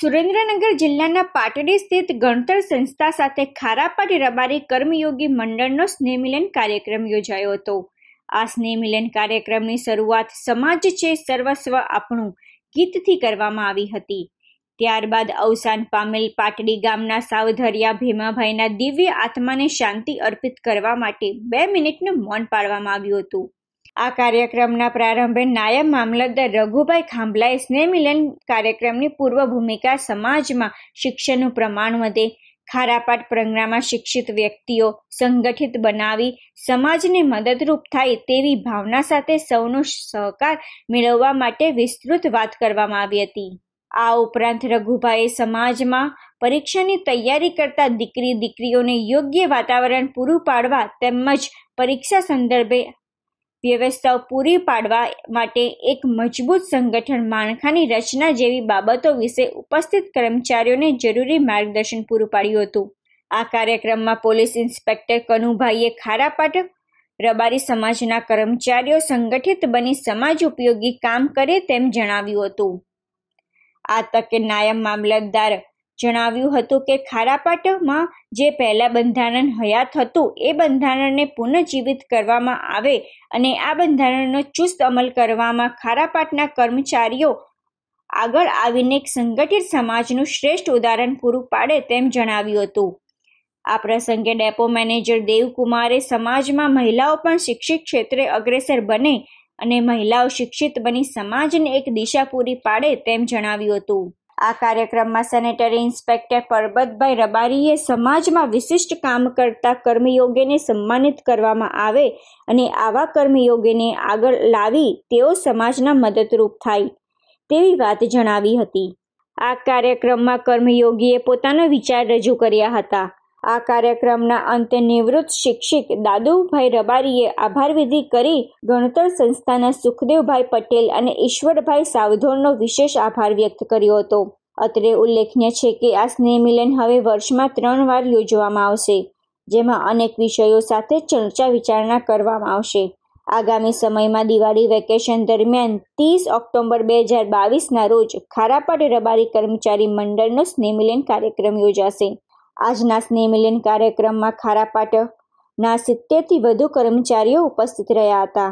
સુરેન્દ્રનગર જિલ્લાના પાટડી સ્થિત ગણતર સંસ્થા સાથે ખારાપાટ રબારી કર્મયોગી મંડળનો સ્નેહમિલન કાર્યક્રમ યોજાયો હતો આ સ્નેહમિલન કાર્યક્રમની શરૂઆત સમાજ છે સર્વસ્વ આપણું ગીતથી કરવામાં આવી હતી ત્યારબાદ અવસાન પામેલ પાટડી ગામના સાવધરિયા ભીમાભાઈના દિવ્ય આત્માને શાંતિ અર્પિત કરવા માટે બે મિનિટનું મૌન પાડવામાં આવ્યું હતું આ કાર્યક્રમના પ્રારંભે નાયબ મામલતદાર રઘુભાઈ ખાંભલાએ સ્નેહમિલન કાર્યક્રમની પૂર્વ ભૂમિકા સમાજમાં શિક્ષણનું પ્રમાણ વધે ખારાપાટ પ્રજ્ઞામાં શિક્ષિત વ્યક્તિઓ સંગઠિત બનાવી સમાજને મદદરૂપ થાય તેવી ભાવના સાથે સૌનો સહકાર મેળવવા માટે વિસ્તૃત વાત કરવામાં આવી હતી આ ઉપરાંત રઘુભાઈએ સમાજમાં પરીક્ષાની તૈયારી કરતા દીકરી દીકરીઓને યોગ્ય વાતાવરણ પૂરું પાડવા તેમજ પરીક્ષા સંદર્ભે વ્યવસ્થાઓ પૂરી પાડવા માટે એક મજબૂત સંગઠન માળખાની રચના જેવી બાબતો વિશે ઉપસ્થિત કર્મચારીઓને જરૂરી માર્ગદર્શન પૂરું પાડ્યું હતું આ કાર્યક્રમમાં પોલીસ ઇન્સ્પેક્ટર કનુભાઈએ પાઠક રબારી સમાજના કર્મચારીઓ સંગઠિત બની સમાજ ઉપયોગી કામ કરે તેમ જણાવ્યું હતું આ તકે નાયબ મામલતદાર જણાવ્યું હતું કે ખારાપાટમાં જે પહેલાં બંધારણ હયાત હતું એ બંધારણને પુનઃજીવિત કરવામાં આવે અને આ બંધારણનો ચુસ્ત અમલ કરવામાં ખારાપાટના કર્મચારીઓ આગળ આવીને એક સંગઠિત સમાજનું શ્રેષ્ઠ ઉદાહરણ પૂરું પાડે તેમ જણાવ્યું હતું આ પ્રસંગે ડેપો મેનેજર દેવકુમારે સમાજમાં મહિલાઓ પણ શિક્ષિત ક્ષેત્રે અગ્રેસર બને અને મહિલાઓ શિક્ષિત બની સમાજને એક દિશા પૂરી પાડે તેમ જણાવ્યું હતું આ કાર્યક્રમમાં સેનેટરી ઇન્સ્પેક્ટર પરબતભાઈ રબારીએ સમાજમાં વિશિષ્ટ કામ કરતા કર્મયોગીને સન્માનિત કરવામાં આવે અને આવા કર્મયોગીને આગળ લાવી તેઓ સમાજના મદદરૂપ થાય તેવી વાત જણાવી હતી આ કાર્યક્રમમાં કર્મયોગીએ પોતાનો વિચાર રજૂ કર્યા હતા આ કાર્યક્રમના અંતે નિવૃત્ત શિક્ષિક દાદુભાઈ રબારીએ આભારવિધિ કરી ગણતર સંસ્થાના સુખદેવભાઈ પટેલ અને ઈશ્વરભાઈ સાવધોરનો વિશેષ આભાર વ્યક્ત કર્યો હતો અત્રે ઉલ્લેખનીય છે કે આ સ્નેહમિલન હવે વર્ષમાં ત્રણ વાર યોજવામાં આવશે જેમાં અનેક વિષયો સાથે ચર્ચા વિચારણા કરવામાં આવશે આગામી સમયમાં દિવાળી વેકેશન દરમિયાન ત્રીસ ઓક્ટોબર બે હજાર બાવીસના રોજ ખારાપાટ રબારી કર્મચારી મંડળનો સ્નેહ સ્નેહમિલન કાર્યક્રમ યોજાશે આજના સ્નેહ મિલન કાર્યક્રમમાં ખારાપાટના સિત્તેરથી વધુ કર્મચારીઓ ઉપસ્થિત રહ્યા હતા